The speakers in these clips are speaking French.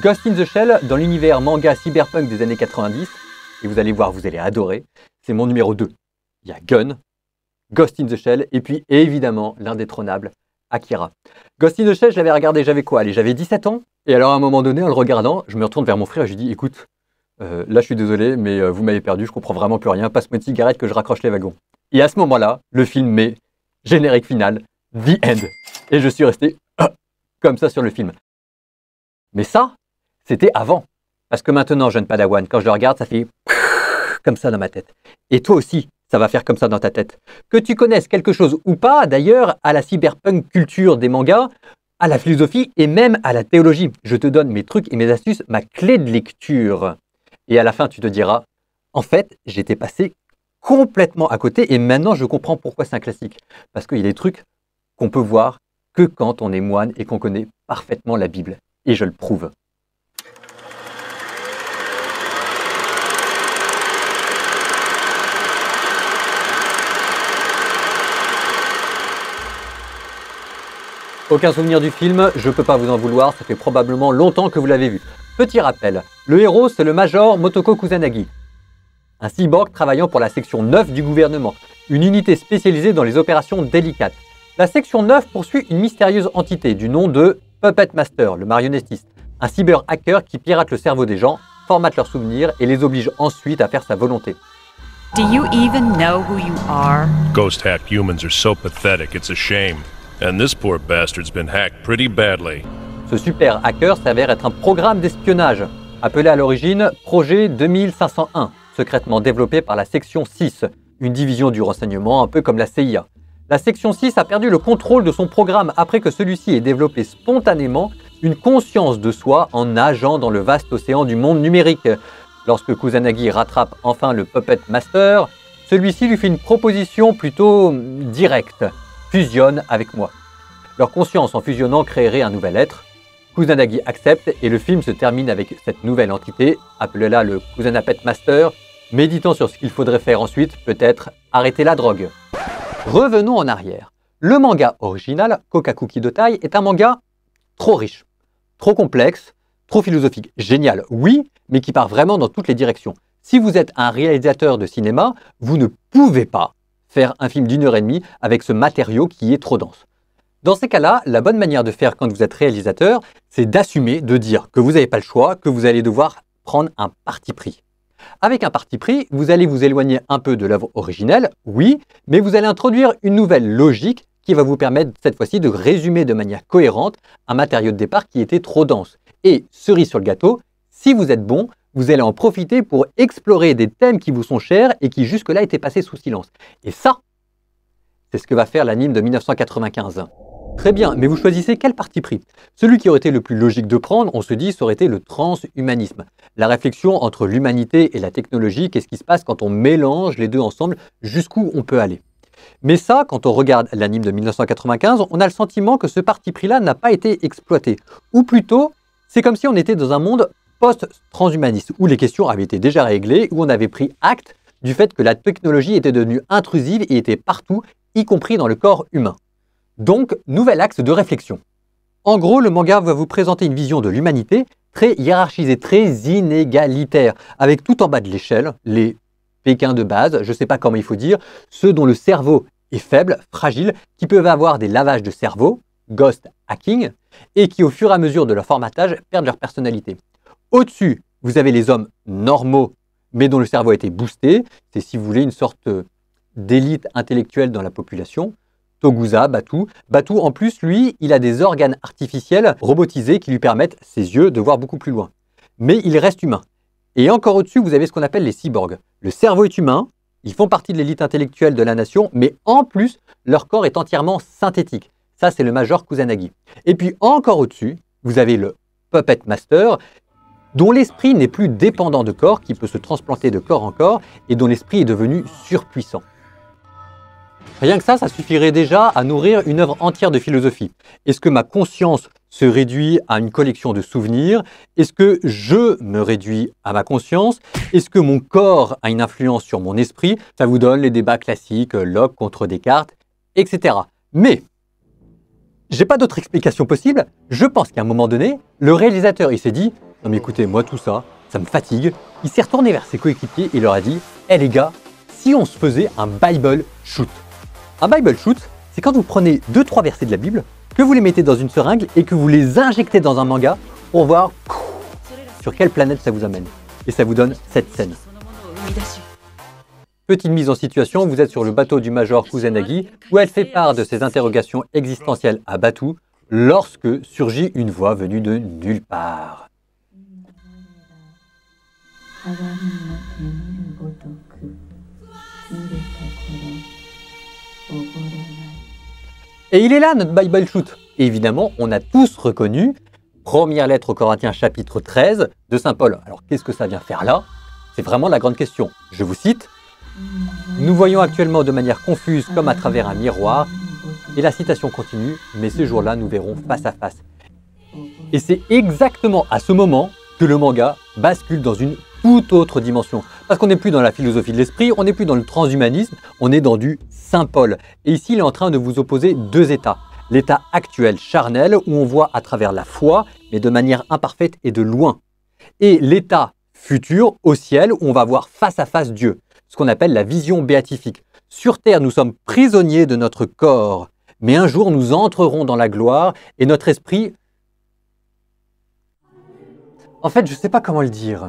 Ghost in the Shell dans l'univers manga cyberpunk des années 90. Et vous allez voir, vous allez adorer. C'est mon numéro 2. Il y a Gun, Ghost in the Shell, et puis évidemment l'indétrônable Akira. Ghost in the Shell, je l'avais regardé, j'avais quoi Allez, j'avais 17 ans. Et alors à un moment donné, en le regardant, je me retourne vers mon frère et je lui dis, écoute, euh, là je suis désolé, mais euh, vous m'avez perdu, je comprends vraiment plus rien, passe-moi une cigarette que je raccroche les wagons. Et à ce moment-là, le film met générique final, The End. Et je suis resté euh, comme ça sur le film. Mais ça, c'était avant. Parce que maintenant, jeune Padawan, quand je le regarde, ça fait comme ça dans ma tête. Et toi aussi, ça va faire comme ça dans ta tête. Que tu connaisses quelque chose ou pas, d'ailleurs, à la cyberpunk culture des mangas, à la philosophie et même à la théologie. Je te donne mes trucs et mes astuces, ma clé de lecture. Et à la fin, tu te diras, en fait, j'étais passé complètement à côté et maintenant je comprends pourquoi c'est un classique. Parce qu'il y a des trucs qu'on peut voir que quand on est moine et qu'on connaît parfaitement la Bible. Et je le prouve. Aucun souvenir du film, je peux pas vous en vouloir, ça fait probablement longtemps que vous l'avez vu. Petit rappel, le héros c'est le Major Motoko Kusanagi, un cyborg travaillant pour la section 9 du gouvernement, une unité spécialisée dans les opérations délicates. La section 9 poursuit une mystérieuse entité du nom de Puppet Master, le marionnettiste, un cyber-hacker qui pirate le cerveau des gens, formate leurs souvenirs et les oblige ensuite à faire sa volonté. Do you even know who you are? Ghost hack humans are so pathetic, it's a shame. And this poor bastard's been hacked pretty badly. Ce super hacker s'avère être un programme d'espionnage, appelé à l'origine Projet 2501, secrètement développé par la Section 6, une division du renseignement un peu comme la CIA. La Section 6 a perdu le contrôle de son programme après que celui-ci ait développé spontanément une conscience de soi en nageant dans le vaste océan du monde numérique. Lorsque Kusanagi rattrape enfin le Puppet Master, celui-ci lui fait une proposition plutôt directe. Fusionne avec moi. Leur conscience en fusionnant créerait un nouvel être. Kusanagi accepte et le film se termine avec cette nouvelle entité, appelée là le Kusanapet Master, méditant sur ce qu'il faudrait faire ensuite, peut-être arrêter la drogue. Revenons en arrière. Le manga original, Kokakuki de est un manga trop riche, trop complexe, trop philosophique. Génial, oui, mais qui part vraiment dans toutes les directions. Si vous êtes un réalisateur de cinéma, vous ne pouvez pas faire un film d'une heure et demie avec ce matériau qui est trop dense. Dans ces cas-là, la bonne manière de faire quand vous êtes réalisateur, c'est d'assumer, de dire que vous n'avez pas le choix, que vous allez devoir prendre un parti pris. Avec un parti pris, vous allez vous éloigner un peu de l'œuvre originelle, oui, mais vous allez introduire une nouvelle logique qui va vous permettre cette fois-ci de résumer de manière cohérente un matériau de départ qui était trop dense. Et cerise sur le gâteau, si vous êtes bon, vous allez en profiter pour explorer des thèmes qui vous sont chers et qui jusque-là étaient passés sous silence. Et ça, c'est ce que va faire l'anime de 1995. Très bien, mais vous choisissez quel parti pris Celui qui aurait été le plus logique de prendre, on se dit, ça aurait été le transhumanisme. La réflexion entre l'humanité et la technologie, qu'est-ce qui se passe quand on mélange les deux ensemble, jusqu'où on peut aller mais ça, quand on regarde l'anime de 1995, on a le sentiment que ce parti pris-là n'a pas été exploité. Ou plutôt, c'est comme si on était dans un monde post-transhumaniste, où les questions avaient été déjà réglées, où on avait pris acte du fait que la technologie était devenue intrusive et était partout, y compris dans le corps humain. Donc, nouvel axe de réflexion. En gros, le manga va vous présenter une vision de l'humanité très hiérarchisée, très inégalitaire, avec tout en bas de l'échelle, les Pékins de base, je ne sais pas comment il faut dire, ceux dont le cerveau est faible, fragile, qui peuvent avoir des lavages de cerveau, ghost hacking, et qui au fur et à mesure de leur formatage perdent leur personnalité. Au-dessus, vous avez les hommes normaux, mais dont le cerveau a été boosté. C'est, si vous voulez, une sorte d'élite intellectuelle dans la population. Togusa, Batu. Batu, en plus, lui, il a des organes artificiels robotisés qui lui permettent, ses yeux, de voir beaucoup plus loin. Mais il reste humain. Et encore au-dessus, vous avez ce qu'on appelle les cyborgs. Le cerveau est humain, ils font partie de l'élite intellectuelle de la nation, mais en plus, leur corps est entièrement synthétique. Ça, c'est le Major Kusanagi. Et puis encore au-dessus, vous avez le Puppet Master, dont l'esprit n'est plus dépendant de corps, qui peut se transplanter de corps en corps, et dont l'esprit est devenu surpuissant. Rien que ça, ça suffirait déjà à nourrir une œuvre entière de philosophie. Est-ce que ma conscience se réduit à une collection de souvenirs Est-ce que je me réduis à ma conscience Est-ce que mon corps a une influence sur mon esprit Ça vous donne les débats classiques, euh, Locke contre Descartes, etc. Mais j'ai pas d'autre explication possible. Je pense qu'à un moment donné, le réalisateur, il s'est dit mais écoutez, moi tout ça, ça me fatigue. Il s'est retourné vers ses coéquipiers et leur a dit Eh les gars, si on se faisait un Bible shoot Un Bible shoot, c'est quand vous prenez 2-3 versets de la Bible, que vous les mettez dans une seringue et que vous les injectez dans un manga pour voir sur quelle planète ça vous amène. Et ça vous donne cette scène. Petite mise en situation, vous êtes sur le bateau du major Kuzenagi, où elle fait part de ses interrogations existentielles à Batu, lorsque surgit une voix venue de nulle part. Et il est là, notre Bible Shoot. évidemment, on a tous reconnu première lettre aux Corinthiens chapitre 13 de Saint Paul. Alors qu'est-ce que ça vient faire là C'est vraiment la grande question. Je vous cite. Nous voyons actuellement de manière confuse comme à travers un miroir. Et la citation continue, mais ce jour-là, nous verrons face à face. Et c'est exactement à ce moment que le manga bascule dans une toute autre dimension. Parce qu'on n'est plus dans la philosophie de l'esprit, on n'est plus dans le transhumanisme, on est dans du Saint-Paul. Et ici, il est en train de vous opposer deux états. L'état actuel charnel, où on voit à travers la foi, mais de manière imparfaite et de loin. Et l'état futur, au ciel, où on va voir face à face Dieu, ce qu'on appelle la vision béatifique. Sur Terre, nous sommes prisonniers de notre corps, mais un jour nous entrerons dans la gloire et notre esprit... En fait, je ne sais pas comment le dire.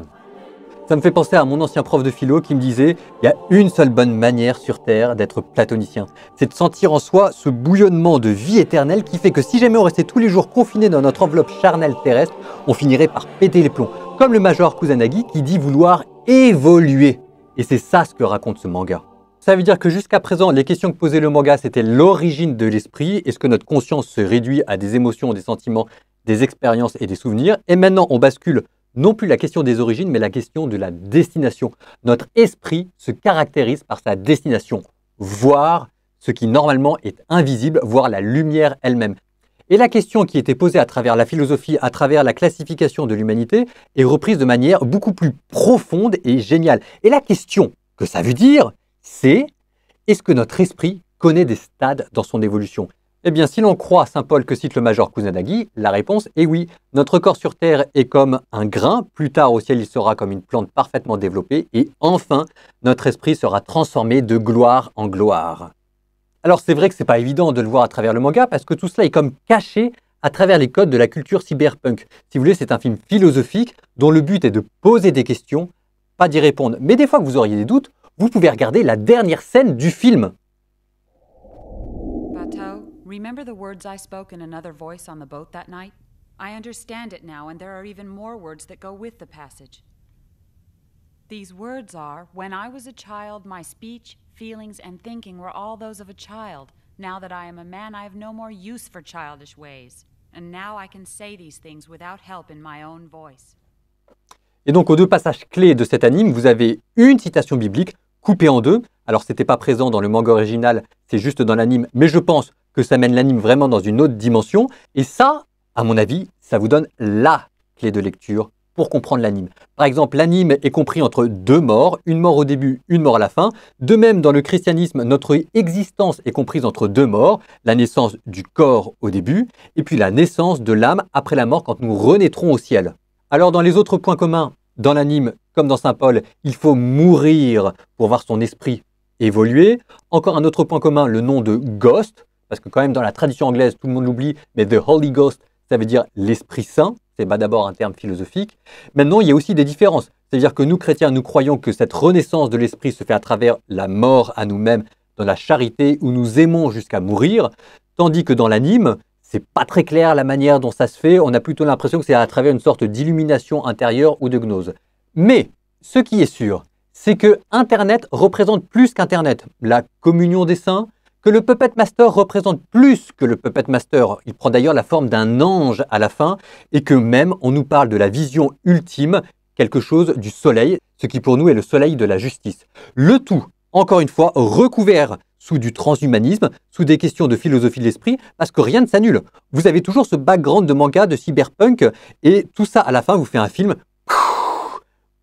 Ça me fait penser à mon ancien prof de philo qui me disait il y a une seule bonne manière sur Terre d'être platonicien. C'est de sentir en soi ce bouillonnement de vie éternelle qui fait que si jamais on restait tous les jours confinés dans notre enveloppe charnelle terrestre, on finirait par péter les plombs. Comme le major Kusanagi qui dit vouloir évoluer. Et c'est ça ce que raconte ce manga. Ça veut dire que jusqu'à présent, les questions que posait le manga, c'était l'origine de l'esprit. Est-ce que notre conscience se réduit à des émotions, des sentiments, des expériences et des souvenirs Et maintenant, on bascule non plus la question des origines, mais la question de la destination. Notre esprit se caractérise par sa destination, voir ce qui normalement est invisible, voir la lumière elle-même. Et la question qui était posée à travers la philosophie, à travers la classification de l'humanité, est reprise de manière beaucoup plus profonde et géniale. Et la question que ça veut dire, c'est est-ce que notre esprit connaît des stades dans son évolution eh bien, si l'on croit Saint Paul que cite le major Kusanagi, la réponse est oui. Notre corps sur Terre est comme un grain, plus tard au ciel il sera comme une plante parfaitement développée, et enfin, notre esprit sera transformé de gloire en gloire. Alors c'est vrai que c'est pas évident de le voir à travers le manga, parce que tout cela est comme caché à travers les codes de la culture cyberpunk. Si vous voulez, c'est un film philosophique dont le but est de poser des questions, pas d'y répondre. Mais des fois que vous auriez des doutes, vous pouvez regarder la dernière scène du film. Remember the words I spoke in another voice on the boat that night? I understand it now, and there are even more words that go with the passage. These words are When I was a child, my speech, feelings, and thinking were all those of a child. Now that I am a man, I have no more use for childish ways. And now I can say these things without help in my own voice. Et donc, aux deux passages clés de cet anime, vous avez une citation biblique coupée en deux. Alors, ce n'était pas présent dans le manga original, c'est juste dans l'anime, mais je pense que ça mène l'anime vraiment dans une autre dimension. Et ça, à mon avis, ça vous donne la clé de lecture pour comprendre l'anime. Par exemple, l'anime est compris entre deux morts, une mort au début, une mort à la fin. De même, dans le christianisme, notre existence est comprise entre deux morts, la naissance du corps au début, et puis la naissance de l'âme après la mort quand nous renaîtrons au ciel. Alors dans les autres points communs, dans l'anime comme dans Saint Paul, il faut mourir pour voir son esprit évoluer. Encore un autre point commun, le nom de Ghost parce que quand même dans la tradition anglaise, tout le monde l'oublie, mais The Holy Ghost, ça veut dire l'Esprit Saint, c'est d'abord un terme philosophique. Maintenant, il y a aussi des différences. C'est-à-dire que nous, chrétiens, nous croyons que cette renaissance de l'esprit se fait à travers la mort à nous-mêmes, dans la charité où nous aimons jusqu'à mourir, tandis que dans l'anime, c'est pas très clair la manière dont ça se fait. On a plutôt l'impression que c'est à travers une sorte d'illumination intérieure ou de gnose. Mais ce qui est sûr, c'est que Internet représente plus qu'Internet. La communion des saints, que le Puppet Master représente plus que le Puppet Master, il prend d'ailleurs la forme d'un ange à la fin, et que même on nous parle de la vision ultime, quelque chose du soleil, ce qui pour nous est le soleil de la justice. Le tout, encore une fois, recouvert sous du transhumanisme, sous des questions de philosophie de l'esprit, parce que rien ne s'annule. Vous avez toujours ce background de manga, de cyberpunk, et tout ça à la fin vous fait un film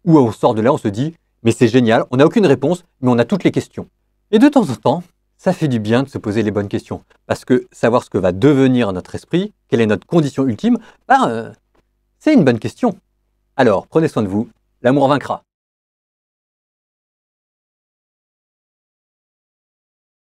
où on sort de là, on se dit, mais c'est génial, on n'a aucune réponse, mais on a toutes les questions. Et de temps en temps, ça fait du bien de se poser les bonnes questions. Parce que savoir ce que va devenir notre esprit, quelle est notre condition ultime, ben, euh, c'est une bonne question. Alors, prenez soin de vous, l'amour vaincra.